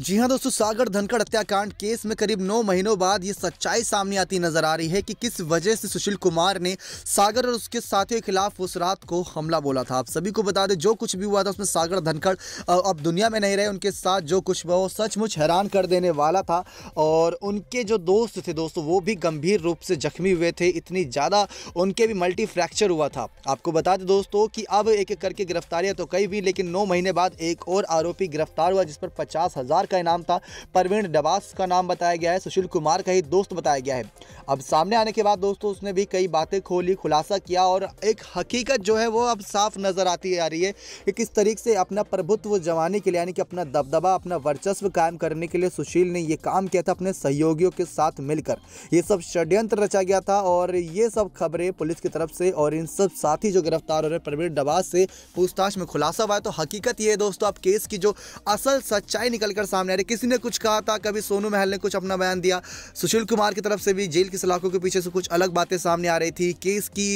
जी हाँ दोस्तों सागर धनखड़ हत्याकांड केस में करीब नौ महीनों बाद ये सच्चाई सामने आती नजर आ रही है कि किस वजह से सुशील कुमार ने सागर और उसके साथियों के खिलाफ उस रात को हमला बोला था आप सभी को बता दें जो कुछ भी हुआ था उसमें सागर धनखड़ अब दुनिया में नहीं रहे उनके साथ जो कुछ हुआ वो सचमुच हैरान कर देने वाला था और उनके जो दोस्त थे दोस्तों वो भी गंभीर रूप से जख्मी हुए थे इतनी ज़्यादा उनके भी मल्टी फ्रैक्चर हुआ था आपको बता दें दोस्तों कि अब एक एक करके गिरफ्तारियां तो कई भी लेकिन नौ महीने बाद एक और आरोपी गिरफ्तार हुआ जिस पर पचास हज़ार कुमार का इनाम था परवीन डबास का नाम बताया गया है सुशील कुमार का ही दोस्त बताया गया है अब सामने आने के बाद दोस्तों उसने भी कई बातें खोली खुलासा किया और एक हकीकत जो है वो अब साफ नज़र आती आ रही है कि किस तरीके से अपना प्रभुत्व जमाने के लिए यानी कि अपना दबदबा अपना वर्चस्व कायम करने के लिए सुशील ने ये काम किया था अपने सहयोगियों के साथ मिलकर ये सब षड्यंत्र रचा गया था और ये सब खबरें पुलिस की तरफ से और इन सब साथी जो गिरफ्तार हो रहे प्रवीण डबास से पूछताछ में खुलासा हुआ है तो हकीकत ये है दोस्तों आप केस की जो असल सच्चाई निकल कर सामने आ रही किसी ने कुछ कहा था कभी सोनू महल ने कुछ अपना बयान दिया सुशील कुमार की तरफ से भी जेल की सलाखों के पीछे से कुछ अलग बातें सामने आ रही थी केस की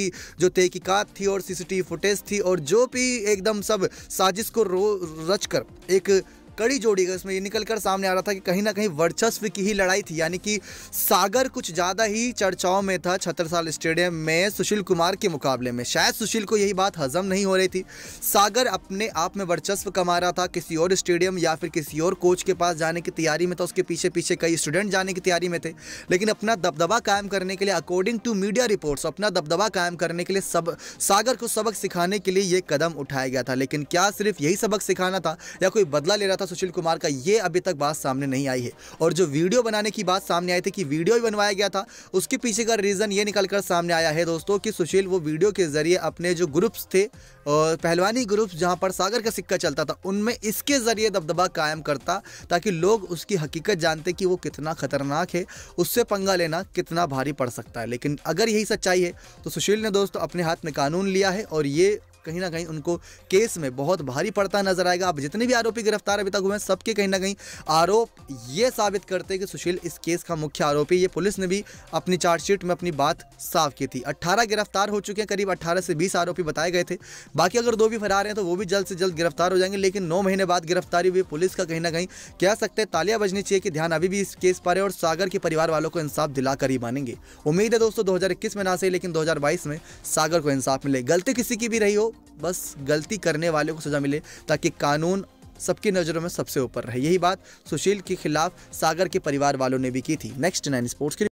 जो तहकीकत थी और सीसीटीवी फुटेज थी और जो भी एकदम सब साजिश को रो रच कर एक कड़ी जोड़ी गई इसमें ये निकल कर सामने आ रहा था कि कहीं ना कहीं वर्चस्व की ही लड़ाई थी यानी कि सागर कुछ ज़्यादा ही चर्चाओं में था छतरसाल स्टेडियम में सुशील कुमार के मुकाबले में शायद सुशील को यही बात हजम नहीं हो रही थी सागर अपने आप में वर्चस्व कमा रहा था किसी और स्टेडियम या फिर किसी और कोच के पास जाने की तैयारी में था उसके पीछे पीछे कई स्टूडेंट जाने की तैयारी में थे लेकिन अपना दबदबा कायम करने के लिए अकॉर्डिंग टू मीडिया रिपोर्ट्स अपना दबदबा कायम करने के लिए सब सागर को सबक सिखाने के लिए ये कदम उठाया गया था लेकिन क्या सिर्फ यही सबक सिखाना था या कोई बदला ले रहा था का सुशील कुमार का ये अभी तक बात सामने नहीं आई है और जो वीडियो बनाने की बात सामने आई थी कि वीडियो भी बनवाया गया था उसके पीछे का रीज़न ये निकल कर सामने आया है दोस्तों कि सुशील वो वीडियो के जरिए अपने जो ग्रुप्स थे पहलवानी ग्रुप्स जहाँ पर सागर का सिक्का चलता था उनमें इसके ज़रिए दबदबा कायम करता ताकि लोग उसकी हकीकत जानते कि वो कितना ख़तरनाक है उससे पंगा लेना कितना भारी पड़ सकता है लेकिन अगर यही सच्चाई है तो सुशील ने दोस्तों अपने हाथ में कानून लिया है और ये कहीं ना कहीं उनको केस में बहुत भारी पड़ता नजर आएगा अब जितने भी आरोपी गिरफ्तार अभी तक हुए हैं सबके कहीं ना कहीं आरोप ये साबित करते हैं कि सुशील इस केस का मुख्य आरोपी ये पुलिस ने भी अपनी चार्जशीट में अपनी बात साफ की थी अट्ठारह गिरफ्तार हो चुके हैं करीब अट्ठारह से बीस आरोपी बताए गए थे बाकी अगर दो भी फरार हैं तो वो भी जल्द से जल्द गिरफ्तार हो जाएंगे लेकिन नौ महीने बाद गिरफ्तारी हुई पुलिस का कहीं ना कहीं कह सकते हैं तालियां बजनी चाहिए कि ध्यान अभी भी इस केस पर है और सागर के परिवार वालों को इंसाफ दिलाकर ही मानेंगे उम्मीद है दोस्तों 2021 में ना से लेकिन 2022 में सागर को इंसाफ मिले गलती किसी की भी रही हो बस गलती करने वाले को सज़ा मिले ताकि कानून सबकी नज़रों में सबसे ऊपर रहे यही बात सुशील के खिलाफ सागर के परिवार वालों ने भी की थी नेक्स्ट नाइन स्पोर्ट्स के